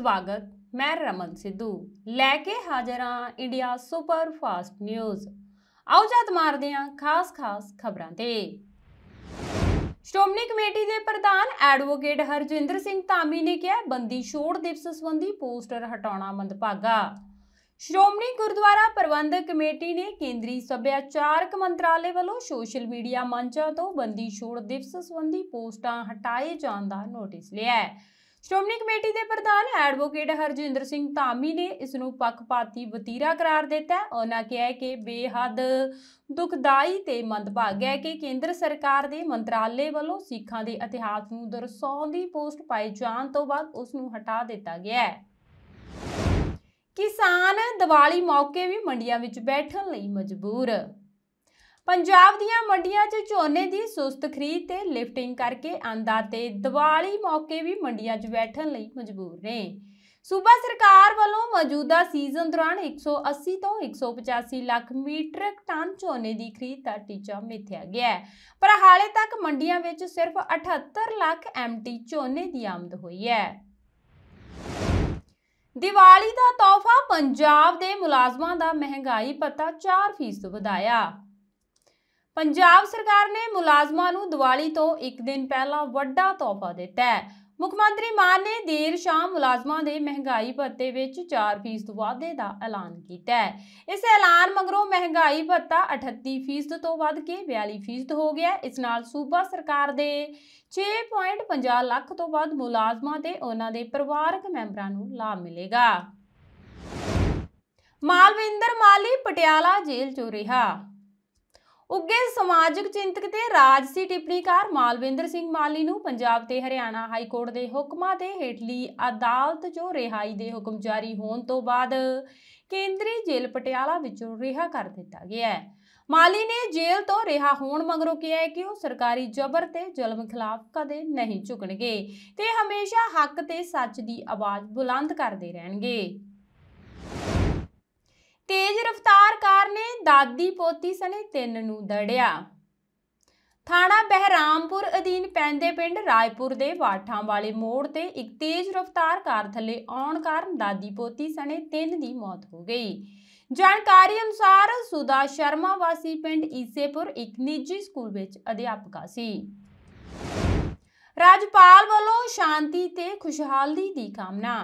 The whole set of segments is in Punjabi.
ਸਵਾਗਤ ਮੈਂ ਰਮਨ ਸਿੱਧੂ ਲੈ ਕੇ ਹਾਜ਼ਰ ਹਾਂ ਇੰਡੀਆ ਸੁਪਰ ਫਾਸਟ ਨਿਊਜ਼ ਆਓ ਜਦ ਮਾਰਦੇ ਹਾਂ ਖਾਸ-ਖਾਸ ਖਬਰਾਂ ਤੇ ਸ਼੍ਰੋਮਣੀ ਕਮੇਟੀ ਦੇ ਪ੍ਰਧਾਨ ਐਡਵੋਕੇਟ ਹਰਜਿੰਦਰ ਸਿੰਘ ਧਾਮੀ ਨੇ ਕਿਹਾ ਬੰਦੀ ਛੋੜ ਦਿਵਸ ਸੰਬੰਧੀ ਪੋਸਟਰ ਹਟਾਉਣਾ ਮੰਦਭਾਗਾ ਸ਼੍ਰੋਮਣੀ ਗੁਰਦੁਆਰਾ ਪ੍ਰਬੰਧਕ ਕਮੇਟੀ ਨੇ ਕੇਂਦਰੀ ਸੱਭਿਆਚਾਰਕ ਮੰਤਰਾਲੇ ਵੱਲੋਂ ਸੋਸ਼ਲ ਮੀਡੀਆ ਮੰਚਾਂ ਤੋਂ ਬੰਦੀ ਛੋੜ ਦਿਵਸ ਸੰਬੰਧੀ ਪੋਸਟਾਂ ਹਟਾਏ ਜਾਣ ਦਾ ਨੋਟਿਸ ਲਿਆ ਹੈ ਸ਼੍ਰੋਮਣੀ ਕਮੇਟੀ ਦੇ ਪ੍ਰਧਾਨ ਐਡਵੋਕੇਟ ਹਰਜਿੰਦਰ ਸਿੰਘ ਧਾਮੀ ਨੇ ਇਸ ਨੂੰ ਪੱਖਪਾਤੀ ਵਤੀਰਾ ਕਰਾਰ ਦਿੱਤਾ ਉਹਨਾਂ ਕਿਹਾ ਕਿ ਬੇਹੱਦ ਦੁਖਦਾਈ ਤੇ ਮੰਦਭਾਗ ਹੈ ਕਿ ਕੇਂਦਰ ਸਰਕਾਰ ਦੇ ਮੰਤਰਾਲੇ ਵੱਲੋਂ ਸਿੱਖਾਂ ਦੇ ਇਤਿਹਾਸ ਨੂੰ ਦਰਸਾਉਣ ਦੀ ਪੋਸਟ ਪਾਈ ਜਾਣ ਤੋਂ ਬਾਅਦ ਉਸ ਨੂੰ ਹਟਾ ਦਿੱਤਾ ਗਿਆ ਹੈ ਕਿਸਾਨ ਦੀਵਾਲੀ ਮੌਕੇ ਵੀ ਮੰਡੀਆਂ ਵਿੱਚ ਬੈਠਣ ਲਈ ਮਜਬੂਰ ਪੰਜਾਬ ਦੀਆਂ ਮੰਡੀਆਂ 'ਚ ਝੋਨੇ ਦੀ ਸੁਸਤ ਖਰੀਦ ਤੇ ਲਿਫਟਿੰਗ ਕਰਕੇ ਆਂਦਾ ਤੇ ਦੀਵਾਲੀ ਮੌਕੇ ਵੀ ਮੰਡੀਆਂ 'ਚ ਬੈਠਣ ਲਈ ਮਜਬੂਰ ਨੇ ਸੂਬਾ ਸਰਕਾਰ ਵੱਲੋਂ ਮੌਜੂਦਾ ਸੀਜ਼ਨ ਦੌਰਾਨ 180 ਤੋਂ 185 ਲੱਖ ਮੀਟ੍ਰਿਕ ਟਨ ਝੋਨੇ ਦੀ ਖਰੀਦ ਦਾ ਟੀਚਾ ਮਿਥਿਆ ਗਿਆ ਪਰ ਹਾਲੇ ਤੱਕ ਮੰਡੀਆਂ ਵਿੱਚ ਸਿਰਫ 78 ਲੱਖ ਐਮਟੀ ਝੋਨੇ ਦੀ ਆਮਦ ਹੋਈ ਹੈ ਦੀਵਾਲੀ ਦਾ ਤੋਹਫਾ ਪੰਜਾਬ ਦੇ ਮੁਲਾਜ਼ਮਾਂ ਦਾ ਮਹਿੰਗਾਈ ਪਤਾ 4% ਵਧਾਇਆ ਪੰਜਾਬ ਸਰਕਾਰ ਨੇ ਮੁਲਾਜ਼ਮਾਂ ਨੂੰ ਦੀਵਾਲੀ ਤੋਂ ਇੱਕ ਦਿਨ ਪਹਿਲਾਂ ਵੱਡਾ ਤੋਹਫਾ ਦਿੱਤਾ ਹੈ ਮੁੱਖ ਮੰਤਰੀ ਮਾਨ ਨੇ ਦੇਰ ਸ਼ਾਮ ਮੁਲਾਜ਼ਮਾਂ ਦੇ ਮਹਿੰਗਾਈ ਭੱਤੇ ਵਿੱਚ 4% ਵਾਧੇ ਦਾ ਐਲਾਨ ਕੀਤਾ ਹੈ ਇਸ ਐਲਾਨ ਮਗਰੋਂ ਮਹਿੰਗਾਈ ਭੱਤਾ 38% ਤੋਂ ਵੱਧ ਕੇ 42% ਹੋ ਗਿਆ ਇਸ ਨਾਲ ਸੂਬਾ ਸਰਕਾਰ ਦੇ 6.50 ਲੱਖ ਤੋਂ ਵੱਧ ਮੁਲਾਜ਼ਮਾਂ ਤੇ ਉਹਨਾਂ ਦੇ ਪਰਿਵਾਰਕ ਮੈਂਬਰਾਂ ਨੂੰ ਲਾਭ ਮਿਲੇਗਾ ਮਾਲਵਿੰਦਰ ਮਾਲੀ ਪਟਿਆਲਾ ਜੇਲ੍ਹ ਚੋਂ ਰਿਹਾ ਉੱਗੇ ਸਮਾਜਿਕ ਚਿੰਤਕ ਤੇ ਰਾਜਸੀ ਟਿੱਪਣੀਕਾਰ ਮਾਲਵਿੰਦਰ ਸਿੰਘ ਮਾਲੀ ਨੂੰ ਪੰਜਾਬ ਤੇ ਹਰਿਆਣਾ ਹਾਈ ਕੋਰਟ ਦੇ ਹੁਕਮਾਂ ਦੇ ਹੇਠਲੀ ਅਦਾਲਤ 'ਚੋਂ ਰਿਹਾਈ ਦੇ ਹੁਕਮ ਜਾਰੀ ਹੋਣ ਤੋਂ ਬਾਅਦ ਕੇਂਦਰੀ ਜੇਲ੍ਹ ਪਟਿਆਲਾ ਵਿੱਚੋਂ ਰਿਹਾ ਕਰ ਦਿੱਤਾ ਗਿਆ ਹੈ ਮਾਲੀ ਨੇ ਜੇਲ੍ਹ ਤੋਂ ਰਿਹਾ ਹੋਣ ਮਗਰੋਂ ਕਿਹਾ ਕਿ ਉਹ ਸਰਕਾਰੀ ਜ਼ਬਰ ਤੇ ਜ਼ੁਲਮ ਖਿਲਾਫ ਕਦੇ ਨਹੀਂ ਝੁਕਣਗੇ ਤੇ ਹਮੇਸ਼ਾ ਹੱਕ ਤੇ ਸੱਚ ਦੀ ਆਵਾਜ਼ ਬੁਲੰਦ ਕਰਦੇ ਰਹਿਣਗੇ ਤੇਜ਼ ਰਫ਼ਤਾਰ ਕਾਰ ਨੇ ਦਾਦੀ ਪੋਤੀ ਸਣੇ ਤਿੰਨ ਨੂੰ ਦੜਿਆ ਥਾਣਾ ਬਹਿਰਾਮਪੁਰ ਅਧੀਨ ਪੈਂਦੇ ਪਿੰਡ ਰਾਏਪੁਰ ਦੇ ਬਾਠਾਂ ਵਾਲੇ ਮੋੜ ਤੇ ਇੱਕ ਤੇਜ਼ ਰਫ਼ਤਾਰ ਕਾਰ ਥੱਲੇ ਆਉਣ ਕਾਰਨ ਦਾਦੀ ਪੋਤੀ ਸਣੇ ਤਿੰਨ ਦੀ ਮੌਤ ਹੋ ਗਈ ਜਾਣਕਾਰੀ ਅਨੁਸਾਰ ਸੁਦਾ ਸ਼ਰਮਾ ਵਾਸੀ ਪਿੰਡ ਈਸੇਪੁਰ ਇੱਕ ਨਿੱਜੀ ਸਕੂਲ ਵਿੱਚ ਅਧਿਆਪਕਾ ਸੀ ਰਾਜਪਾਲ ਵੱਲੋਂ ਸ਼ਾਂਤੀ ਤੇ ਖੁਸ਼ਹਾਲੀ ਦੀ ਕਾਮਨਾ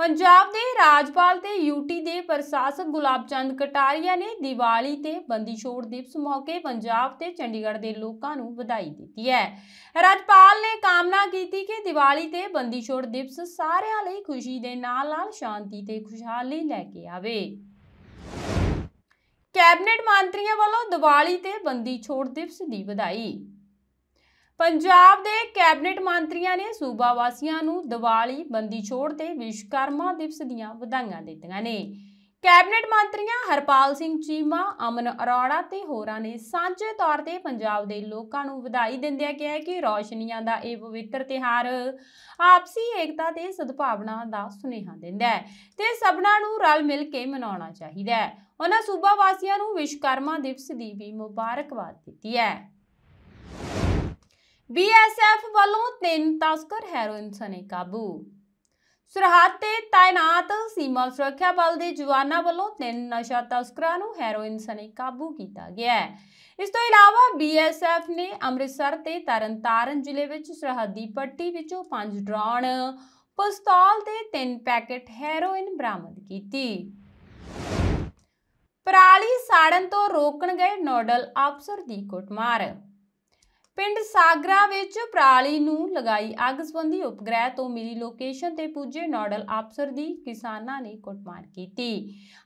ਪੰਜਾਬ ਦੇ ਰਾਜਪਾਲ ਤੇ ਯੂਟੀ ਦੇ ਪ੍ਰਸ਼ਾਸਕ ਗੁਲਾਬ ਚੰਦ ਕਟਾਰੀਆ ਨੇ ਦੀਵਾਲੀ ਤੇ ਬੰਦੀ ਛੋੜ ਦਿਵਸ ਮੌਕੇ ਪੰਜਾਬ ਤੇ ਚੰਡੀਗੜ੍ਹ ਦੇ ਲੋਕਾਂ ਨੂੰ ਵਧਾਈ ਦਿੱਤੀ ਹੈ ਰਾਜਪਾਲ ਨੇ ਕਾਮਨਾ ਕੀਤੀ ਕਿ ਦੀਵਾਲੀ ਤੇ ਬੰਦੀ ਛੋੜ ਦਿਵਸ ਸਾਰਿਆਂ ਲਈ ਖੁਸ਼ੀ ਦੇ ਨਾਲ-ਨਾਲ ਸ਼ਾਂਤੀ ਤੇ ਖੁਸ਼ਹਾਲੀ ਲੈ ਕੇ ਆਵੇ ਕੈਬਨਿਟ ਮੰਤਰੀਆਂ ਵੱਲੋਂ ਦੀਵਾਲੀ ਤੇ ਬੰਦੀ ਛੋੜ ਦਿਵਸ ਦੀ ਵਧਾਈ ਪੰਜਾਬ ਦੇ ਕੈਬਨਿਟ ਮੰਤਰੀਆਂ ਨੇ ਸੂਬਾ ਵਾਸੀਆਂ ਨੂੰ ਦੀਵਾਲੀ ਬੰਦੀ ਛੋੜ ਤੇ ਵਿਸ਼ਕਰਮਾ ਦਿਵਸ ਦੀਆਂ ਵਧਾਈਆਂ ਦਿੱਤੀਆਂ ਨੇ ਕੈਬਨਿਟ ਮੰਤਰੀਆਂ ਹਰਪਾਲ ਸਿੰਘ ਚੀਮਾ, ਅਮਨ ਅਰੋੜਾ ਤੇ ਹੋਰਾਂ ਨੇ ਸਾਂਝੇ ਤੌਰ ਤੇ ਪੰਜਾਬ ਦੇ ਲੋਕਾਂ ਨੂੰ ਵਧਾਈ ਦਿੰਦਿਆਂ ਕਿਹਾ ਕਿ ਰੌਸ਼ਨੀਆਂ ਦਾ ਇਹ ਪਵਿੱਤਰ ਤਿਹਾਰ ਆਪਸੀ ਏਕਤਾ ਤੇ ਸਦਭਾਵਨਾ ਦਾ ਸੁਨੇਹਾ ਦਿੰਦਾ ਹੈ ਤੇ ਸਭਨਾਂ ਨੂੰ ਰਲ ਮਿਲ ਕੇ ਮਨਾਉਣਾ ਚਾਹੀਦਾ ਹੈ ਉਹਨਾਂ ਸੂਬਾ ਵਾਸੀਆਂ ਨੂੰ ਵਿਸ਼ਕਰਮਾ ਦਿਵਸ ਦੀ ਵੀ ਮੁਬਾਰਕਬਾਦ ਦਿੱਤੀ ਹੈ ਬੀਐਸਐਫ ਵੱਲੋਂ ਤਿੰਨ ਤਸਕਰ ਹੈਰੋਇਨ ਸਣੇ ਕਾਬੂ ਸਰਹੱਦ ਤੇ ਤਾਇਨਾਤ ਸੀਮਾ ਸੁਰੱਖਿਆ ਬਲ ਦੇ ਜਵਾਨਾਂ ਵੱਲੋਂ ਤਿੰਨ ਨਸ਼ਾ ਤਸਕਰਾਂ ਨੂੰ ਹੈਰੋਇਨ ਸਣੇ ਕਾਬੂ ਕੀਤਾ ਗਿਆ ਹੈ ਇਸ ਤੋਂ ਇਲਾਵਾ ਬੀਐਸਐਫ ਨੇ ਅੰਮ੍ਰਿਤਸਰ ਤੇ ਤਰਨਤਾਰਨ ਜ਼ਿਲ੍ਹੇ ਵਿੱਚ ਸਰਹੱਦੀ ਪੱਟੀ ਵਿੱਚੋਂ ਪੰਜ ਡਰੋਨ ਪਿਸਤੌਲ ਤੇ ਤਿੰਨ ਪੈਕੇਟ ਹੈਰੋਇਨ ਬਰਾਮਦ ਕੀਤੀ ਪਰਾਲੀ ਸਾੜਨ ਤੋਂ ਰੋਕਣ ਗਏ ਨੋਡਲ ਅਫਸਰ ਦੀ ਕੁੱਟਮਾਰ ਪਿੰਡ ਸਾਗਰਾ ਵਿੱਚ ਪ੍ਰਾਲੀ ਨੂੰ ਲਗਾਈ ਅੱਗ ਸੰਬੰਧੀ ਉਪਗ੍ਰਹਿ ਤੋਂ ਮਿਲੀ ਲੋਕੇਸ਼ਨ ਤੇ ਪੁੱਜੇ ਨੋਡਲ ਅਫਸਰ ਦੀ ਕਿਸਾਨਾਂ ਨੇ ਕੁੱਟਮਾਰ ਕੀਤੀ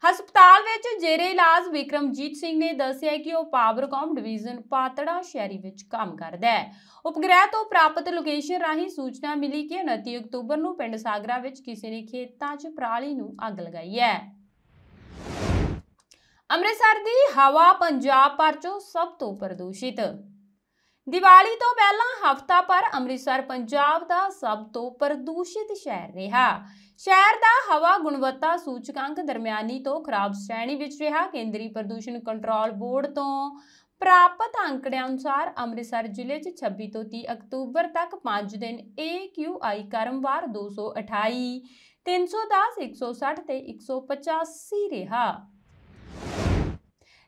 ਹਸਪਤਾਲ ਵਿੱਚ ਜੇਰੇ ਇਲਾਜ ਵਿਕਰਮਜੀਤ ਸਿੰਘ ਨੇ ਦੱਸਿਆ ਕਿ ਉਹ ਪਾਵਰਕਾਮ ਡਿਵੀਜ਼ਨ ਪਾਤੜਾ ਸ਼ਹਿਰੀ ਵਿੱਚ ਕੰਮ ਕਰਦਾ ਹੈ ਉਪਗ੍ਰਹਿ ਤੋਂ ਪ੍ਰਾਪਤ ਲੋਕੇਸ਼ਨ ਰਾਹੀਂ ਸੂਚਨਾ ਮਿਲੀ ਕਿ 29 ਅਕਤੂਬਰ ਨੂੰ ਪਿੰਡ ਸਾਗਰਾ ਵਿੱਚ ਕਿਸੇ ਨੇ ਖੇਤਾਂ 'ਚ ਪ੍ਰਾਲੀ ਨੂੰ ਅੱਗ ਲਗਾਈ ਹੈ ਅੰਮ੍ਰਿਤਸਰ ਦੀ ਹਵਾ ਪੰਜਾਬ ਭਰ ਚੋਂ ਸਭ ਤੋਂ ਪ੍ਰਦੂਸ਼ਿਤ ਦੀਵਾਲੀ ਤੋਂ ਪਹਿਲਾਂ ਹਫ਼ਤਾ ਪਰ ਅੰਮ੍ਰਿਤਸਰ ਪੰਜਾਬ ਦਾ ਸਭ ਤੋਂ ਪ੍ਰਦੂਸ਼ਿਤ ਸ਼ਹਿਰ ਰਿਹਾ ਸ਼ਹਿਰ ਦਾ ਹਵਾ ਗੁਣਵੱਤਾ ਸੂਚਕਾਂਕ ਦਰਮਿਆਨੀ ਤੋਂ ਖਰਾਬ ਸ਼੍ਰੇਣੀ ਵਿੱਚ ਰਿਹਾ ਕੇਂਦਰੀ ਪ੍ਰਦੂਸ਼ਣ ਕੰਟਰੋਲ ਬੋਰਡ ਤੋਂ ਪ੍ਰਾਪਤ ਅੰਕੜਿਆਂ ਅਨੁਸਾਰ ਅੰਮ੍ਰਿਤਸਰ ਜ਼ਿਲ੍ਹੇ 'ਚ 26 ਤੋਂ 30 ਅਕਤੂਬਰ ਤੱਕ 5 ਦਿਨ AQI ਕਰਮਵਾਰ 228 310 160 ਤੇ 185 ਰਿਹਾ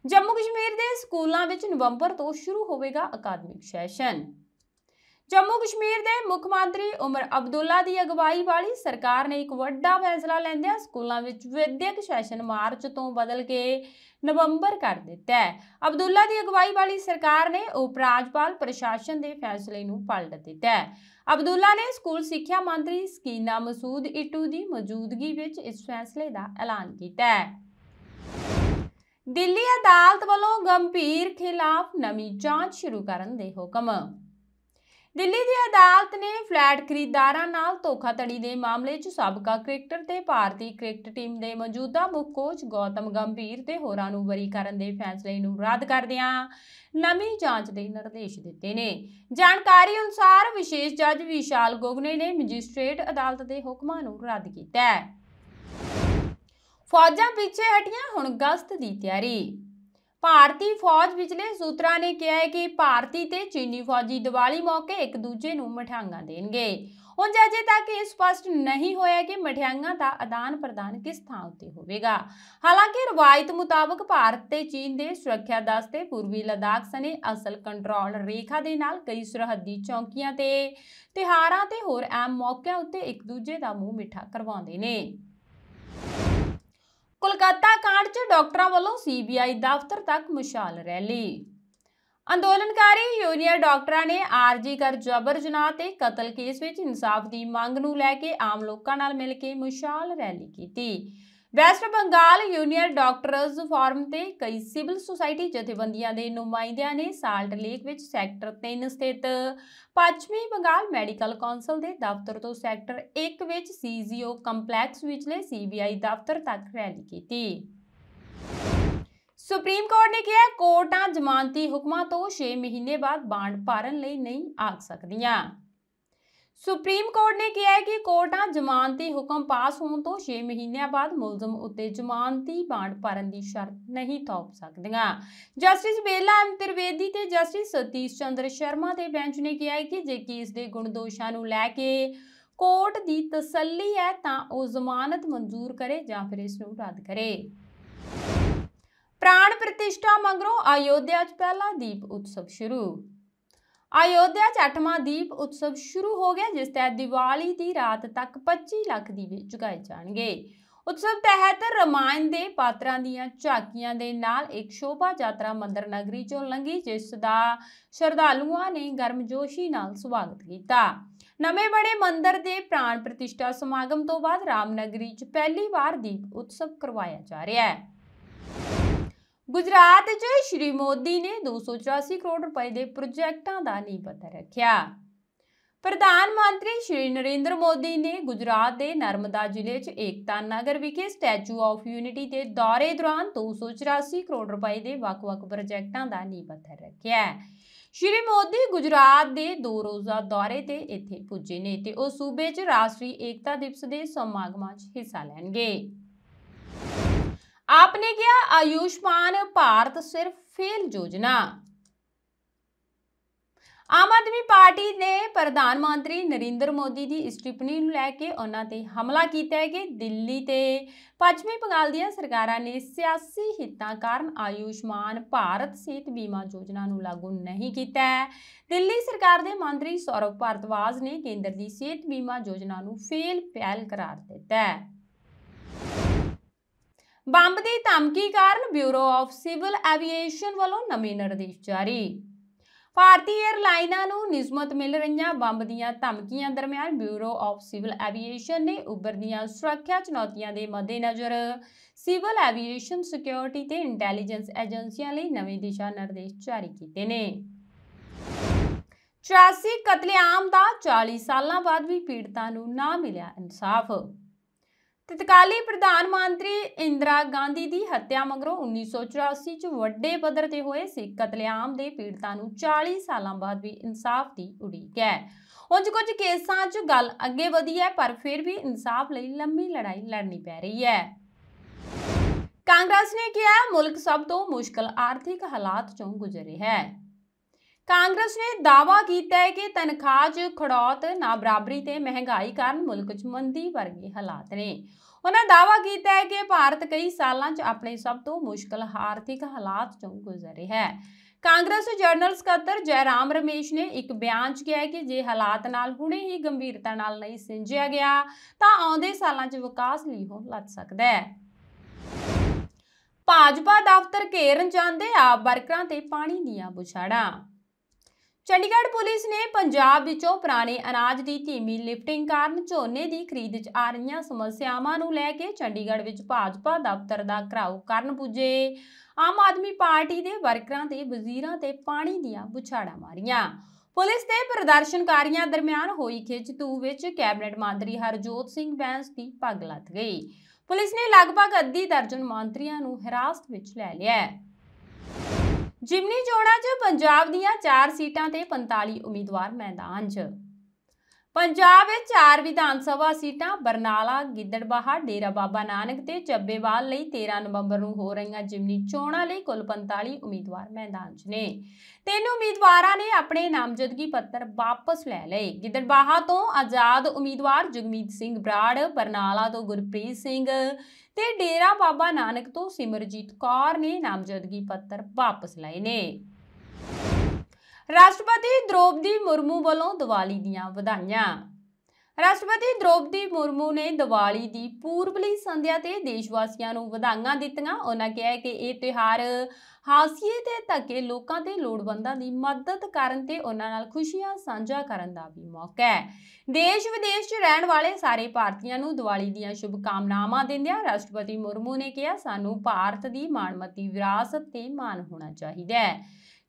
ਜੰਮੂ ਕਸ਼ਮੀਰ ਦੇ ਸਕੂਲਾਂ ਵਿੱਚ ਨਵੰਬਰ ਤੋਂ ਸ਼ੁਰੂ ਹੋਵੇਗਾ ਅਕਾਦਮਿਕ ਸੈਸ਼ਨ ਜੰਮੂ ਕਸ਼ਮੀਰ ਦੇ ਮੁੱਖ ਮੰਤਰੀ ਉਮਰ ਅਬਦੁੱਲਾ ਦੀ ਅਗਵਾਈ ਵਾਲੀ ਸਰਕਾਰ ਨੇ ਇੱਕ ਵੱਡਾ ਫੈਸਲਾ ਲੈਂਦਿਆਂ ਸਕੂਲਾਂ ਵਿੱਚ ਵਿਦਿਅਕ ਸੈਸ਼ਨ ਮਾਰਚ ਤੋਂ ਬਦਲ ਕੇ ਨਵੰਬਰ ਕਰ ਦਿੱਤਾ ਹੈ ਅਬਦੁੱਲਾ ਦੀ ਅਗਵਾਈ ਵਾਲੀ ਸਰਕਾਰ ਨੇ ਉਪ ਰਾਜਪਾਲ ਪ੍ਰਸ਼ਾਸਨ ਦੇ ਫੈਸਲੇ ਨੂੰ ਪਲਟ ਦਿੱਤਾ ਹੈ ਅਬਦੁੱਲਾ ਨੇ ਸਕੂਲ ਸਿੱਖਿਆ ਮੰਤਰੀ ਸਕੀਨਾ ਮਸੂਦ ਇਟੂ ਦੀ ਮੌਜੂਦਗੀ ਵਿੱਚ ਇਸ ਫੈਸਲੇ ਦਾ ਐਲਾਨ ਕੀਤਾ ਹੈ ਦਿੱਲੀ ਅਦਾਲਤ ਵੱਲੋਂ ਗੰਭੀਰ ਖਿਲਾਫ ਨਵੀਂ ਜਾਂਚ ਸ਼ੁਰੂ ਕਰਨ ਦੇ ਹੁਕਮ ਦਿੱਲੀ ਦੀ ਅਦਾਲਤ ਨੇ ਫਲੈਟ ਖਰੀਦਦਾਰਾਂ ਨਾਲ ਧੋਖਾਧੜੀ ਦੇ ਮਾਮਲੇ 'ਚ ਸਾਬਕਾ ਕ੍ਰਿਕਟਰ ਤੇ ਭਾਰਤੀ ਕ੍ਰਿਕਟ ਟੀਮ ਦੇ ਮੌਜੂਦਾ ਮੁੱਖ ਕੋਚ ਗੌਤਮ ਗੰਭੀਰ ਤੇ ਹੋਰਾਂ ਨੂੰ ਬਰੀ ਕਰਨ ਦੇ ਫੈਸਲੇ ਨੂੰ ਰੱਦ ਕਰਦਿਆਂ ਨਵੀਂ ਜਾਂਚ ਦੇ ਨਿਰਦੇਸ਼ ਦਿੱਤੇ ਨੇ ਜਾਣਕਾਰੀ ਅਨੁਸਾਰ ਵਿਸ਼ੇਸ਼ ਜੱਜ ਵਿਸ਼ਾਲ ਗੋਗਨੇ ਨੇ ਮੈਜਿਸਟ੍ਰੇਟ ਅਦਾਲਤ ਦੇ ਹੁਕਮਾਂ ਨੂੰ ਰੱਦ ਕੀਤਾ ਹੈ ਫੌਜਾਂ ਪਿੱਛੇ ਹਟੀਆਂ ਹੁਣ ਗਸਤ ਦੀ ਤਿਆਰੀ ਭਾਰਤੀ ਫੌਜ ਵਿਚਲੇ ਸੂਤਰਾਂ ਨੇ ਕਿਹਾ ਹੈ ਕਿ ਭਾਰਤੀ ਤੇ ਚੀਨੀ ਫੌਜੀ ਦੀਵਾਲੀ ਮੌਕੇ ਇੱਕ ਦੂਜੇ ਨੂੰ ਮਠਿਆਂਗਾ ਦੇਣਗੇ ਹੁਣ ਅਜੇ ਤੱਕ ਇਹ ਸਪਸ਼ਟ ਨਹੀਂ ਹੋਇਆ ਕਿ ਮਠਿਆਈਆਂ ਦਾ ਆਦਾਨ ਪ੍ਰਦਾਨ ਕਿਸ ਥਾਂ ਉੱਤੇ ਹੋਵੇਗਾ ਹਾਲਾਂਕਿ ਰਵਾਇਤ ਮੁਤਾਬਕ ਭਾਰਤ ਤੇ ਚੀਨ ਦੇ ਸੁਰੱਖਿਆ ਦਸਤੇ ਪੂਰਬੀ ਲਦਾਖ ਸਨੇ ਅਸਲ ਕੰਟਰੋਲ ਰੇਖਾ ਦੇ ਨਾਲ ਕਈ ਸਰਹੱਦੀ ਚੌਕੀਆਂ ਤੇ ਤਿਹਾਰਾਂ ਤੇ ਹੋਰ ਆਮ ਮੌਕਿਆਂ ਉੱਤੇ ਇੱਕ ਦੂਜੇ ਦਾ ਮੂੰਹ ਮਿੱਠਾ ਕਰਵਾਉਂਦੇ ਨੇ ਕੋਲਕਾਤਾ ਕਾਂਡ 'ਚ ਡਾਕਟਰਾਂ ਵੱਲੋਂ ਸੀਬੀਆਈ ਦਫ਼ਤਰ ਤੱਕ ਮਸ਼ਾਲ ਰੈਲੀ ਅੰਦੋਲਨਕਾਰੀ ਯੂਨੀਅਨ ਡਾਕਟਰਾਂ ਨੇ ਆਰਜੀ ਕਰ ਜ਼ਬਰ ਜਨਾਹ ਤੇ ਕਤਲ ਕੇਸ ਵਿੱਚ ਇਨਸਾਫ ਦੀ ਮੰਗ ਨੂੰ ਲੈ ਕੇ ਆਮ ਲੋਕਾਂ ਨਾਲ ਮਿਲ ਕੇ ਮਸ਼ਾਲ ਰੈਲੀ ਕੀਤੀ West Bengal Union Doctors Forum ਤੇ ਕਈ ਸਿਵਲ ਸੁਸਾਇਟੀ ਜਥੇਬੰਦੀਆਂ ਦੇ ਨੁਮਾਇੰਦਿਆਂ ਨੇ ਸਾਲਟ ਲੇਕ ਵਿੱਚ ਸੈਕਟਰ 3 ਸਥਿਤ ਪੱਛਮੀ ਬੰਗਾਲ ਮੈਡੀਕਲ ਕੌਂਸਲ ਦੇ ਦਫ਼ਤਰ ਤੋਂ ਸੈਕਟਰ 1 ਵਿੱਚ ਸੀਜੀਓ ਕੰਪਲੈਕਸ ਵਿਚਲੇ ਸੀਬੀਆਈ ਦਫ਼ਤਰ ਤੱਕ ਰੈਲੀ ਕੀਤੀ ਸੁਪਰੀਮ ਕੋਰਟ ਨੇ ਕਿਹਾ ਕੋਰਟਾਂ ਜ਼ਮਾਨਤੀ ਹੁਕਮਾਂ ਤੋਂ 6 ਮਹੀਨੇ ਬਾਅਦ ਬਾਂਡ ਭਰਨ ਲਈ ਨਹੀਂ ਆ ਸਕਦੀਆਂ ਸੁਪਰੀਮ ਕੋਰਟ ਨੇ ਕਿਹਾ ਹੈ ਕਿ ਕੋਰਟਾਂ ਜ਼ਮਾਨਤੀ ਹੁਕਮ ਪਾਸ ਹੋਣ ਤੋਂ 6 ਮਹੀਨਿਆਂ ਬਾਅਦ ਮੁਲਜ਼ਮ ਉੱਤੇ ਜ਼ਮਾਨਤੀ ਬਾਂਡ ਭਰਨ ਦੀ ਸ਼ਰਤ ਨਹੀਂ ਥੋਪ ਸਕਦੀਆਂ ਜਸਟਿਸ ਬੇਲਾ ਐਮ ਤਿਰਵੇਦੀ ਤੇ ਜਸਟਿਸ ਸਤੀਸ਼ ਚੰਦਰ ਸ਼ਰਮਾ ਦੇ ਬੈਂਚ ਨੇ ਕਿਹਾ ਹੈ ਕਿ ਜੇ ਕੇਸ ਦੇ ਗੁਣ ਦੋਸ਼ਾਂ ਨੂੰ ਲੈ ਕੇ ਕੋਰਟ ਦੀ ਤਸੱਲੀ ਹੈ ਤਾਂ ਉਹ ਜ਼ਮਾਨਤ ਮਨਜ਼ੂਰ ਕਰੇ ਜਾਂ ਫਿਰ ਇਸ ਨੂੰ ਰੱਦ ਕਰੇ ਪ੍ਰਾਣ ਪ੍ਰਤਿਸ਼ਠਾ ਮੰਗਰੋਂ ਅਯੋਧਿਆ 'ਚ ਪਹਿਲਾ ਦੀਪ ਉਤਸਵ ਸ਼ੁਰੂ ਅਯੋਧਿਆ 'ਚ 8ਵਾਂ ਦੀਪ ਉਤਸਵ ਸ਼ੁਰੂ ਹੋ ਗਿਆ ਜਿਸ ਤਹਿਤ ਦੀਵਾਲੀ ਦੀ ਰਾਤ ਤੱਕ 25 ਲੱਖ ਦੀਵੇ ਜਗਾਏ ਜਾਣਗੇ ਉਤਸਵ ਤਹਿਤ ਰਮਾਇਣ ਦੇ ਪਾਤਰਾਂ ਦੀਆਂ ਝਾਕੀਆਂ ਦੇ ਨਾਲ ਇੱਕ ਸ਼ੋਭਾ ਯਾਤਰਾ ਮੰਦਰ ਨਗਰੀ ਚੋਂ ਲੰਘੀ ਜਿਸ ਦਾ ਸ਼ਰਧਾਲੂਆਂ ਨੇ ਗਰਮਜੋਸ਼ੀ ਨਾਲ ਸਵਾਗਤ ਕੀਤਾ ਨਵੇਂ ਬੜੇ ਮੰਦਰ ਦੇ ਪ੍ਰਾਣ ਪ੍ਰਤਿਸ਼ਠਾ ਸਮਾਗਮ ਤੋਂ ਬਾਅਦ ਰਾਮਨਗਰੀ 'ਚ ਪਹਿਲੀ ਵਾਰ ਦੀਪ ਉਤਸਵ ਕਰਵਾਇਆ ਜਾ ਰਿਹਾ ਹੈ ਗੁਜਰਾਤ 'ਚ ਸ਼੍ਰੀ ਮੋਦੀ ਨੇ 284 ਕਰੋੜ ਰੁਪਏ ਦੇ ਪ੍ਰੋਜੈਕਟਾਂ ਦਾ ਨੀਂਹ ਪੱਥਰ ਰੱਖਿਆ ਪ੍ਰਧਾਨ ਮੰਤਰੀ ਸ਼੍ਰੀ ਨਰਿੰਦਰ ਮੋਦੀ ਨੇ ਗੁਜਰਾਤ ਦੇ ਨਰਮਦਾ ਜ਼ਿਲ੍ਹੇ 'ਚ ਏਕਤਾ ਨਗਰ ਵਿਖੇ ਸਟੈਚੂ ਆਫ ਯੂਨਿਟੀ ਦੇ ਦੌਰੇ ਦੌਰਾਨ 284 ਕਰੋੜ ਰੁਪਏ ਦੇ ਵੱਖ-ਵੱਖ ਪ੍ਰੋਜੈਕਟਾਂ ਦਾ ਨੀਂਹ ਪੱਥਰ ਰੱਖਿਆ ਸ਼੍ਰੀ ਮੋਦੀ ਗੁਜਰਾਤ ਦੇ ਦੋ ਰੋਜ਼ਾ ਦੌਰੇ ਤੇ ਇੱਥੇ ਪੁੱਜੇ ਨੇ ਤੇ ਉਹ ਸੂਬੇ 'ਚ ਰਾਸ਼ਟਰੀ ਏਕਤਾ ਦਿਵਸ ਦੇ ਸਮਾਗਮਾਂ 'ਚ ਹਿੱਸਾ ਲੈਣਗੇ आपने किया आयुष्मान ਭਾਰਤ ਸਿਰਫ ਫੇਲ ਯੋਜਨਾ ਆਮ ਆਦਮੀ ਪਾਰਟੀ ਨੇ ਪ੍ਰਧਾਨ ਮੰਤਰੀ ਨਰਿੰਦਰ ਮੋਦੀ ਦੀ ਇਸ ਨੂੰ ਲੈ ਕੇ ਉਹਨਾਂ ਤੇ ਹਮਲਾ ਕੀਤਾ ਹੈ ਕਿ ਦਿੱਲੀ ਤੇ ਪੱਛਮੀ ਬੰਗਾਲ ਦੀਆਂ ਸਰਕਾਰਾਂ ਨੇ ਸਿਆਸੀ ਹਿੱਤਾਂ ਕਾਰਨ ਆਯੁਸ਼ਮਾਨ ਭਾਰਤ ਸਿਹਤ ਬੀਮਾ ਯੋਜਨਾ ਨੂੰ ਲਾਗੂ ਨਹੀਂ ਕੀਤਾ ਹੈ ਦਿੱਲੀ ਸਰਕਾਰ ਦੇ ਮੰਤਰੀ ਸੌਰਵ ਭਾਰਤਵਾਜ ਨੇ ਕੇਂਦਰ ਦੀ ਸਿਹਤ ਬੀਮਾ ਯੋਜਨਾ ਨੂੰ ਫੇਲ ਪਹਿਲ ਕਰਾਰ ਦਿੱਤਾ ਹੈ ਬੰਬ ਦੀ ਧਮਕੀ ਕਾਰਨ ਬਿਊਰੋ ਆਫ ਸਿਵਲ ਐਵੀਏਸ਼ਨ ਵੱਲੋਂ ਨਵੇਂ ਨਿਰਦੇਸ਼ ਜਾਰੀ ਭਾਰਤੀ 에ਅਰਲਾਈਨਾਂ ਨੂੰ ਨਿਸਮਤ ਮਿਲ ਰਹੀਆਂ ਬੰਬ ਦੀਆਂ ਧਮਕੀਆਂ ਦਰਮਿਆਨ ਬਿਊਰੋ ਆਫ ਸਿਵਲ ਐਵੀਏਸ਼ਨ ਨੇ ਉੱਭਰਦੀਆਂ ਸੁਰੱਖਿਆ ਚੁਣੌਤੀਆਂ ਦੇ ਮੱਦੇਨਜ਼ਰ ਸਿਵਲ ਐਵੀਏਸ਼ਨ ਸਿਕਿਉਰਿਟੀ ਤੇ ਇੰਟੈਲੀਜੈਂਸ ਏਜੰਸੀਆਂ ਲਈ ਨਵੇਂ ਦਿਸ਼ਾ ਨਿਰਦੇਸ਼ ਜਾਰੀ ਕੀਤੇ ਨੇ 84 ਕਤਲੇਆਮ ਦਾ 40 ਸਾਲਾਂ ਬਾਅਦ ਵੀ ਪੀੜਤਾਂ ਨੂੰ ਨਾ ਮਿਲਿਆ ਇਨਸਾਫ ਤਤਕਾਲੀ ਪ੍ਰਧਾਨ ਮੰਤਰੀ ਇੰਦਰਾ ਗਾਂਧੀ ਦੀ ਹੱਤਿਆ ਮਗਰੋਂ 1984 ਚ ਵੱਡੇ ਪੱਧਰ ਤੇ ਹੋਏ ਸਿੱਖ ਕਤਲੇਆਮ ਦੇ ਪੀੜਤਾਂ ਨੂੰ 40 ਸਾਲਾਂ ਬਾਅਦ ਵੀ ਇਨਸਾਫ ਦੀ ਉਡੀਕ ਹੈ ਉਂਝ ਕੁਝ ਕੇਸਾਂ 'ਚ ਗੱਲ ਅੱਗੇ ਵਧੀ ਹੈ ਪਰ ਫਿਰ ਵੀ ਇਨਸਾਫ ਲਈ ਲੰਮੀ ਲੜਾਈ ਲੜਨੀ ਪੈ ਰਹੀ ਹੈ ਕਾਂਗਰਸ ਨੇ ਕਿਹਾ ਮੁਲਕ ਸਭ ਤੋਂ ਮੁਸ਼ਕਲ ਆਰਥਿਕ ਹਾਲਾਤ ਚੋਂ ਗੁਜ਼ਰ ਰਿਹਾ ਹੈ ਕਾਂਗਰਸ ਨੇ ਦਾਵਾ ਕੀਤਾ ਹੈ ਕਿ ਤਨਖਾਹ 'ਚ ਖੜੌਤ ਨਾ ਬਰਾਬਰੀ ਤੇ ਮਹਿੰਗਾਈ ਕਾਰਨ ਮੁਲਕ 'ਚ ਮੰਦੀ ਵਰਗੇ ਹਾਲਾਤ ਨੇ ਉਹਨਾਂ ਦਾਵਾ ਕੀਤਾ ਹੈ ਕਿ ਭਾਰਤ ਕਈ ਸਾਲਾਂ 'ਚ ਆਪਣੇ ਸਭ ਤੋਂ ਮੁਸ਼ਕਲ ਆਰਥਿਕ ਹਾਲਾਤ 'ਚੋਂ ਗੁਜ਼ਰ ਰਿਹਾ ਹੈ ਕਾਂਗਰਸ ਜਨਰਲ ਸਕੱਤਰ ਜੈਰਾਮ ਰਮੇਸ਼ ਨੇ ਇੱਕ ਬਿਆਨ 'ਚ ਕਿਹਾ ਕਿ ਜੇ ਹਾਲਾਤ ਨਾਲ ਹੁਣੇ ਹੀ ਗੰਭੀਰਤਾ ਨਾਲ ਨਹੀਂ ਸਿੰਜਿਆ ਗਿਆ ਤਾਂ ਆਉਂਦੇ ਸਾਲਾਂ 'ਚ ਵਿਕਾਸ ਨਹੀਂ ਹੋ ਲੱਗ ਸਕਦਾ ਹੈ ਭਾਜਪਾ ਦਫ਼ਤਰ ਘੇਰਨ ਜਾਂਦੇ ਆ ਵਰਕਰਾਂ ਤੇ ਪਾਣੀ ਦੀਆਂ ਬੁਛਾੜਾਂ ਚੰਡੀਗੜ੍ਹ ਪੁਲਿਸ ਨੇ ਪੰਜਾਬ ਵਿੱਚੋਂ ਪੁਰਾਣੇ ਅਨਾਜ ਦੀ ਧੀਮੀ ਲਿਫਟਿੰਗ ਕਾਰਨ ਝੋਨੇ ਦੀ ਖਰੀਦ 'ਚ ਆ ਰਹੀਆਂ ਸਮੱਸਿਆਵਾਂ ਨੂੰ ਲੈ ਕੇ ਚੰਡੀਗੜ੍ਹ ਵਿੱਚ ਭਾਜਪਾ ਦਫ਼ਤਰ ਦਾ ਘਰਾਓ ਕਰਨ ਪੁੱਜੇ ਆਮ ਆਦਮੀ ਪਾਰਟੀ ਦੇ ਵਰਕਰਾਂ ਤੇ ਵਜ਼ੀਰਾਂ ਤੇ ਪਾਣੀ ਦੀਆਂ ਬੁਛਾੜਾਂ ਮਾਰੀਆਂ ਪੁਲਿਸ ਤੇ ਪ੍ਰਦਰਸ਼ਨਕਾਰੀਆਂ ਦਰਮਿਆਨ ਹੋਈ ਖਿੱਚਤੂ ਵਿੱਚ ਕੈਬਨਿਟ ਮੰਤਰੀ ਹਰਜੋਤ ਸਿੰਘ ਬੈਂਸ ਦੀ ਪੱਗ ਲੱਤ ਗਈ ਪੁਲਿਸ ਨੇ ਲਗਭਗ ਅੱਧੀ ਦਰਜਨ ਮੰਤਰੀਆਂ ਨੂੰ ਹਿਰਾਸਤ ਵਿੱਚ ਲੈ ਲਿਆ ਜਿਮਨੀ ਚੋਣਾਂ 'ਚ ਪੰਜਾਬ ਦੀਆਂ 4 ਸੀਟਾਂ ਤੇ 45 ਉਮੀਦਵਾਰ ਮੈਦਾਨ 'ਚ ਪੰਜਾਬ ਵਿੱਚ 4 ਵਿਧਾਨ ਸਭਾ ਸੀਟਾਂ ਬਰਨਾਲਾ ਗਿੱਦੜਬਾਹਾ ਡੇਰਾ ਬਾਬਾ ਨਾਨਕ ਤੇ ਚੱਬੇਵਾਲ ਲਈ 13 ਨਵੰਬਰ ਨੂੰ ਹੋ ਰਹੀਆਂ ਜਿਮਨੀ ਚੋਣਾਂ ਲਈ ਕੁੱਲ 45 ਉਮੀਦਵਾਰ ਮੈਦਾਨ 'ਚ ਨੇ ਤਿੰਨ ਉਮੀਦਵਾਰਾਂ ਨੇ ਆਪਣੇ ਨਾਮਜ਼ਦਗੀ ਪੱਤਰ ਵਾਪਸ ਲੈ ਲਏ ਗਿੱਦੜਬਾਹਾ ਤੋਂ ਆਜ਼ਾਦ ਉਮੀਦਵਾਰ ਜਗਮੀਤ ਸਿੰਘ ਬਰਾੜ ਬਰਨਾਲਾ ਤੋਂ ਗੁਰਪ੍ਰੀਤ ਸਿੰਘ ਤੇ ਡੇਰਾ ਬਾਬਾ ਨਾਨਕ ਤੋਂ ਸਿਮਰਜੀਤ ਕੌਰ ਨੇ ਨਾਮਜ਼ਦਗੀ ਪੱਤਰ ਵਾਪਸ ਲਏ ਨੇ ਰਾਸ਼ਟਰਪਤੀ ਦ੍ਰੋਪਦੀ ਮੁਰਮੂ ਵੱਲੋਂ ਦੀਵਾਲੀ ਦੀਆਂ ਵਧਾਈਆਂ ਰਾਸ਼ਟਰਪਤੀ ਦ੍ਰੋਪਦੀ ਮੁਰਮੂ ਨੇ ਦੀਵਾਲੀ ਦੀ ਪੂਰਬਲੀ ਸੰਧਿਆ ਤੇ ਦੇਸ਼ ਵਾਸੀਆਂ ਨੂੰ ਵਧਾਈਆਂ ਦਿੱਤੀਆਂ ਉਹਨਾਂ ਕਿਹਾ ਕਿ ਇਹ ਤਿਉਹਾਰ ਹਾਸੀਏ ਤੇ ਧੱਕੇ ਲੋਕਾਂ ਤੇ ਲੋੜਵੰਦਾਂ ਦੀ ਮਦਦ ਕਰਨ ਤੇ ਉਹਨਾਂ ਨਾਲ ਖੁਸ਼ੀਆਂ ਸਾਂਝਾ ਕਰਨ ਦਾ ਵੀ ਮੌਕਾ ਹੈ ਦੇਸ਼ ਵਿਦੇਸ਼ 'ਚ ਰਹਿਣ ਵਾਲੇ ਸਾਰੇ ਭਾਰਤੀਆਂ ਨੂੰ ਦੀਵਾਲੀ ਦੀਆਂ ਸ਼ੁਭ ਕਾਮਨਾਵਾਂ ਦਿੰਦਿਆਂ ਰਾਸ਼ਟਰਪਤੀ ਮੁਰਮੂ ਨੇ ਕਿਹਾ ਸਾਨੂੰ ਭਾਰਤ ਦੀ ਮਾਣਮਤੀ ਵਿਰਾਸਤ ਤੇ ਮਾਣ ਹੋਣਾ ਚਾਹੀਦਾ ਹੈ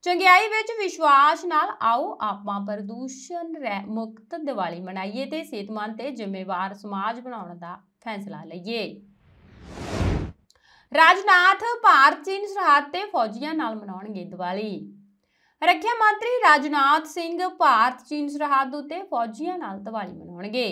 ਚੰਗਿਆਈ ਵਿੱਚ ਵਿਸ਼ਵਾਸ ਨਾਲ ਆਓ ਆਪਾਂ ਪ੍ਰਦੂਸ਼ਣ ਮੁਕਤ ਦੀਵਾਲੀ ਮਨਾਈਏ ਤੇ ਸਿਹਤਮੰਦ ਤੇ ਜ਼ਿੰਮੇਵਾਰ ਸਮਾਜ ਬਣਾਉਣ ਦਾ ਫੈਸਲਾ ਲਈਏ ਰਾਜਨਾਥ ਭਾਰਤ ਚੀਨ ਸਰਹੱਦ ਤੇ ਫੌਜੀਆਂ ਨਾਲ ਮਨਾਉਣਗੇ ਦੀਵਾਲੀ ਰੱਖਿਆ ਮੰਤਰੀ ਰਾਜਨਾਥ ਸਿੰਘ ਭਾਰਤ ਚੀਨ ਸਰਹੱਦ ਉਤੇ ਫੌਜੀਆਂ ਨਾਲ ਦੀਵਾਲੀ ਮਨਾਉਣਗੇ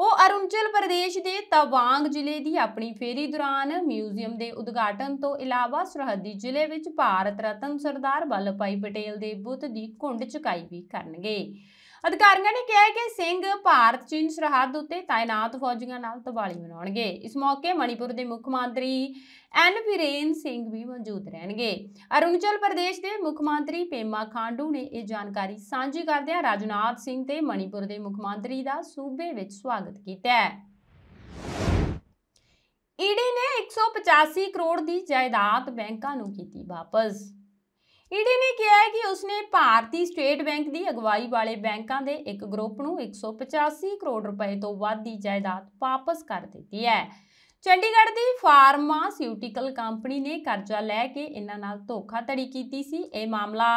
ਉਹ ਅਰੁਣਾਚਲ ਪ੍ਰਦੇਸ਼ ਦੇ ਤਵਾਂਗ ਜ਼ਿਲ੍ਹੇ ਦੀ ਆਪਣੀ ਫੇਰੀ ਦੌਰਾਨ ਮਿਊਜ਼ੀਅਮ ਦੇ ਉਦਘਾਟਨ ਤੋਂ ਇਲਾਵਾ ਸਰਹੱਦੀ ਜ਼ਿਲ੍ਹੇ ਵਿੱਚ ਭਾਰਤ ਰਤਨ ਸਰਦਾਰ ਭਾਈ ਪਟੇਲ ਦੇ ਬੁੱਤ ਦੀ ਕੁੰਡ ਚੁਕਾਈ ਵੀ ਕਰਨਗੇ ਅਧਿਕਾਰੀਆਂ ਨੇ ਕਿਹਾ ਕਿ ਸਿੰਘ ਭਾਰਤ ਚੀਨ ਸਰਹੱਦ ਉੱਤੇ ਤਾਇਨਾਤ ਫੌਜੀਆਂ ਨਾਲ ਦੀਵਾਲੀ ਮਨਾਉਣਗੇ ਇਸ ਮੌਕੇ ਮਣੀਪੁਰ ਦੇ ਮੁੱਖ ਮੰਤਰੀ ਐਨ ਵੀਰੇਨ ਸਿੰਘ ਵੀ ਮੌਜੂਦ ਰਹਿਣਗੇ ਅਰੁਣਾਚਲ ਪ੍ਰਦੇਸ਼ ਦੇ ਮੁੱਖ ਮੰਤਰੀ ਪੇਮਾ ਖਾਂਡੂ ਨੇ ਇਹ ਜਾਣਕਾਰੀ ਸਾਂਝੀ ਕਰਦਿਆਂ ਰਾਜਨਾਥ ਸਿੰਘ ਤੇ ਮਣੀਪੁਰ ਦੇ ਮੁੱਖ ਮੰਤਰੀ ਦਾ ਸੂਬੇ ਵਿੱਚ ਸਵਾਗਤ ਕੀਤਾ ਹੈ ਈਡੀ ਨੇ 185 ਕਰੋੜ ਦੀ ਜਾਇਦਾਦ ਬੈਂਕਾਂ ਨੂੰ ਕੀਤੀ ਵਾਪਸ ਈਡੀ ਨੇ ਕਿਹਾ ਹੈ ਕਿ ਉਸਨੇ ਭਾਰਤੀ ਸਟੇਟ ਬੈਂਕ ਦੀ ਅਗਵਾਈ ਵਾਲੇ ਬੈਂਕਾਂ ਦੇ ਇੱਕ ਗਰੁੱਪ ਨੂੰ 185 ਕਰੋੜ ਰੁਪਏ ਤੋਂ ਵੱਧ ਦੀ ਜਾਇਦਾਦ ਵਾਪਸ ਕਰ ਦਿੱਤੀ ਹੈ ਚੰਡੀਗੜ੍ਹ ਦੀ ਫਾਰਮਾਸਿਊਟੀਕਲ ਕੰਪਨੀ ਨੇ ਕਰਜ਼ਾ ਲੈ ਕੇ ਇਹਨਾਂ ਨਾਲ ਧੋਖਾਧੜੀ ਕੀਤੀ ਸੀ ਇਹ ਮਾਮਲਾ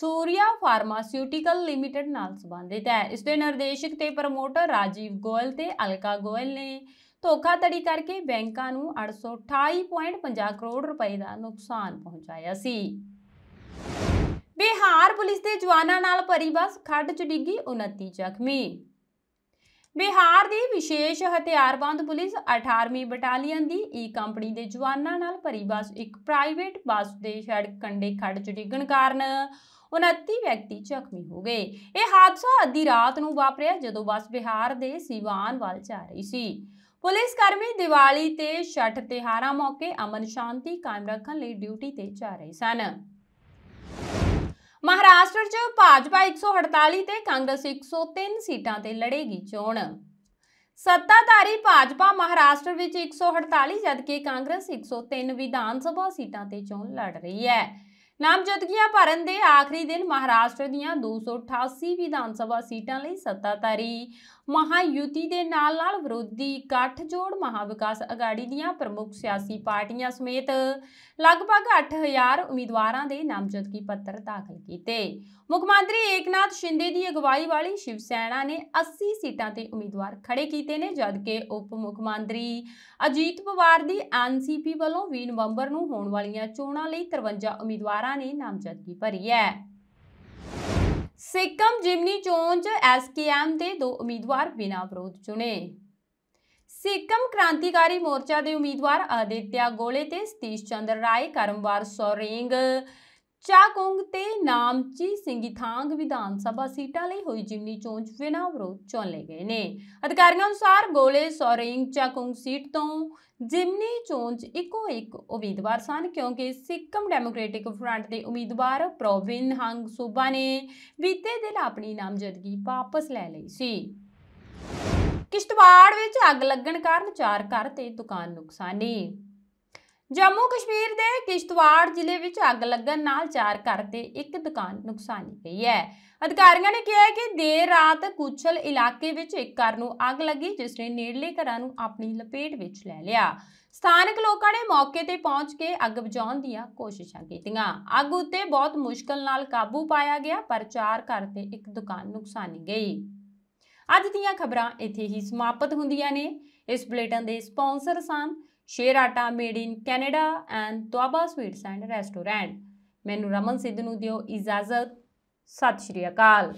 ਸੂਰਿਆ ਫਾਰਮਾਸਿਊਟੀਕਲ ਲਿਮਟਿਡ ਨਾਲ ਸੰਬੰਧਿਤ ਹੈ ਇਸ ਦੇ ਨਿਰਦੇਸ਼ਕ ਤੇ ਪ੍ਰਮੋਟਰ ਰਾਜੀਵ ਗੋਇਲ ਤੇ ਅਲਕਾ ਗੋਇਲ ਨੇ ਧੋਖਾਧੜੀ ਕਰਕੇ ਬੈਂਕਾਂ ਨੂੰ 828.50 ਕਰੋੜ ਰੁਪਏ ਦਾ ਨੁਕਸਾਨ ਪਹੁੰਚਾਇਆ ਸੀ ਬਿਹਾਰ ਪੁਲਿਸ ਦੇ ਜਵਾਨਾਂ ਨਾਲ ਭਰੀ ਖੱਡ 'ਚ ਡਿੱਗੀ 29 ਜ਼ਖਮੀ ਬਿਹਾਰ ਦੀ ਵਿਸ਼ੇਸ਼ ਹਥਿਆਰਬੰਦ ਪੁਲਿਸ 18ਵੀਂ ਬਟਾਲੀਅਨ ਦੀ ਈ e ਕੰਪਨੀ ਦੇ ਜਵਾਨਾਂ ਨਾਲ ਭਰੀ ਇੱਕ ਪ੍ਰਾਈਵੇਟ ਬੱਸ ਦੇ ਸੜਕ ਕੰਡੇ ਖੱਡ 'ਚ ਡਿੱਗਣ ਕਾਰਨ 29 ਵਿਅਕਤੀ ਜ਼ਖਮੀ ਹੋ ਗਏ ਇਹ ਹਾਦਸਾ ਅੱਧੀ ਰਾਤ ਨੂੰ ਵਾਪਰਿਆ ਜਦੋਂ ਬੱਸ ਬਿਹਾਰ ਦੇ ਸਿਵਾਨ ਵੱਲ ਜਾ ਰਹੀ ਸੀ ਪੁਲਿਸ ਕਰਮੀ ਦੀਵਾਲੀ ਤੇ ਛਠ ਤਿਹਾਰਾਂ ਮੌਕੇ ਅਮਨ ਸ਼ਾਂਤੀ ਕਾਇਮ ਰੱਖਣ ਲਈ ਡਿਊਟੀ ਤੇ ਜਾ ਰਹੇ ਸਨ ਮਹਾਰਾਸ਼ਟਰ 'ਚ ਭਾਜਪਾ 148 ਤੇ ਕਾਂਗਰਸ 103 ਸੀਟਾਂ ਤੇ ਲੜੇਗੀ ਚੋਣ ਸੱਤਾਧਾਰੀ ਭਾਜਪਾ ਮਹਾਰਾਸ਼ਟਰ ਵਿੱਚ 148 ਜਦਕਿ ਕਾਂਗਰਸ 103 ਵਿਧਾਨ ਸਭਾ ਸੀਟਾਂ ਤੇ ਚੋਣ ਲੜ ਰਹੀ ਹੈ ਨਾਮਜ਼ਦਗੀਆਂ ਭਰਨ ਦੇ ਆਖਰੀ ਦਿਨ ਮਹਾਰਾਸ਼ਟਰ ਦੀਆਂ 288 ਵਿਧਾਨ ਸਭਾ ਸੀਟਾਂ ਲਈ ਸੱਤਾਧਾਰੀ ਮਹਾਯੁਤੀ ਦੇ ਨਾਲ-ਨਾਲ ਵਿਰੋਧੀ ਇਕੱਠਜੋੜ ਮਹਾਵਿਕਾਸ ਅਗਾੜੀ ਦੀਆਂ ਪ੍ਰਮੁੱਖ ਸਿਆਸੀ ਪਾਰਟੀਆਂ ਸਮੇਤ ਲਗਭਗ 8000 ਉਮੀਦਵਾਰਾਂ ਦੇ ਨਾਮਜ਼ਦਗੀ ਪੱਤਰ ਦਾਖਲ ਕੀਤੇ ਮੁੱਖ ਮੰਤਰੀ ਏਕਨਾਥ ਸ਼ਿੰਦੇ ਦੀ ਅਗਵਾਈ ਵਾਲੀ ਸ਼ਿਵ ਸੈਨਾ ਨੇ 80 ਸੀਟਾਂ ਤੇ ਉਮੀਦਵਾਰ ਖੜੇ ਕੀਤੇ ਨੇ ਜਦਕਿ ਉਪ ਮੁੱਖ ਮੰਤਰੀ ਅਜੀਤ ਪਵਾਰ ਦੀ ਐਨਸੀਪੀ ਵੱਲੋਂ 20 ਨਵੰਬਰ ਨੂੰ ਹੋਣ ਵਾਲੀਆਂ ਚੋਣਾਂ ਲਈ 53 ਉਮੀਦਵਾਰ ਉਮੀਦਵਾਰਾਂ ਨੇ ਨਾਮਜ਼ਦਗੀ ਭਰੀ ਹੈ ਸਿੱਕਮ ਜਿਮਨੀ ਚੋਣ 'ਚ ਐਸਕੇਐਮ ਦੇ ਦੋ ਉਮੀਦਵਾਰ ਬਿਨਾਂ ਵਿਰੋਧ ਚੁਣੇ ਸਿੱਕਮ ਕ੍ਰਾਂਤੀਕਾਰੀ ਮੋਰਚਾ ਦੇ ਉਮੀਦਵਾਰ ਆਦਿਤਿਆ ਗੋਲੇ ਤੇ ਸਤੀਸ਼ ਚੰਦਰ ਰਾਏ ਕਰਮਵਾਰ ਸੋਰਿੰਗ ਚਾਕੋਂਗ ਤੇ ਨਾਮਚੀ ਸਿੰਘੀਥਾਂਗ ਵਿਧਾਨ ਸਭਾ ਸੀਟਾਂ ਲਈ ਹੋਈ ਜਿਮਨੀ ਚੋਣ ਬਿਨਾ ਵਿਰੋਧ ਚੋਣ ਲਏ ਗਏ ਨੇ ਅਧਿਕਾਰੀਆਂ ਅਨੁਸਾਰ ਗੋਲੇ ਸੋਰਿੰਗ ਚਾਕੋਂਗ ਸੀਟ ਤੋਂ ਜਿਮਨੀ ਚੋਣ 'ਚ ਇੱਕੋ ਇੱਕ ਉਮੀਦਵਾਰ ਸਨ ਕਿਉਂਕਿ ਸਿੱਕਮ ਡੈਮੋਕ੍ਰੈਟਿਕ ਫਰੰਟ ਦੇ ਉਮੀਦਵਾਰ ਪ੍ਰੋਵਿੰਨ ਹੰਗ ਸੂਬਾ ਨੇ ਬੀਤੇ ਦਿਨ ਆਪਣੀ ਨਾਮਜ਼ਦਗੀ ਵਾਪਸ ਲੈ ਲਈ ਸੀ ਕਿਸ਼ਤਵਾੜ ਵਿੱਚ ਅੱਗ ਲੱਗਣ ਕਾਰਨ ਚਾਰ ਘਰ ਤੇ ਦੁਕਾਨ ਨੁਕਸਾਨੀ ਜੰਮੂ ਕਸ਼ਮੀਰ ਦੇ ਕਿਸ਼ਤਵਾੜ ਜ਼ਿਲ੍ਹੇ ਵਿੱਚ ਅੱਗ ਲੱਗਣ ਨਾਲ ਚਾਰ ਘਰ ਤੇ ਇੱਕ ਦੁਕਾਨ ਨੁਕਸਾਨੀ ਗਈ ਹੈ ਅਧਿਕਾਰੀਆਂ ਨੇ ਕਿਹਾ ਕਿ ਦੇਰ ਰਾਤ ਕੁਚਲ ਇਲਾਕੇ ਵਿੱਚ ਇੱਕ ਘਰ ਨੂੰ ਅੱਗ ਲੱਗੀ ਜਿਸ ਨੇ ਨੇੜਲੇ ਘਰਾਂ ਨੂੰ ਆਪਣੀ ਲਪੇਟ ਵਿੱਚ ਲੈ ਲਿਆ ਸਥਾਨਕ ਲੋਕਾਂ ਨੇ ਮੌਕੇ ਤੇ ਪਹੁੰਚ ਕੇ ਅੱਗ ਬੁਝਾਉਣ ਦੀਆਂ ਕੋਸ਼ਿਸ਼ਾਂ ਕੀਤੀਆਂ ਅੱਗ ਉੱਤੇ ਬਹੁਤ ਮੁਸ਼ਕਲ ਨਾਲ ਕਾਬੂ ਪਾਇਆ ਗਿਆ ਪਰ ਚਾਰ ਘਰ ਤੇ ਇੱਕ ਦੁਕਾਨ ਨੁਕਸਾਨੀ ਗਈ ਅੱਜ ਦੀਆਂ ਖਬਰਾਂ ਇੱਥੇ ਹੀ ਸਮਾਪਤ ਹੁੰਦੀਆਂ ਨੇ ਇਸ ਬੁਲੇਟਿਨ ਦੇ ਸਪਾਂਸਰ ਸਨ Sher Atta made in Canada and Doaba sweets and restaurant ਮੈਨੂੰ ਰਮਨ ਸਿੱਧ ਨੂੰ ਦਿਓ ਇਜਾਜ਼ਤ ਸਤਿ ਸ਼੍ਰੀ ਅਕਾਲ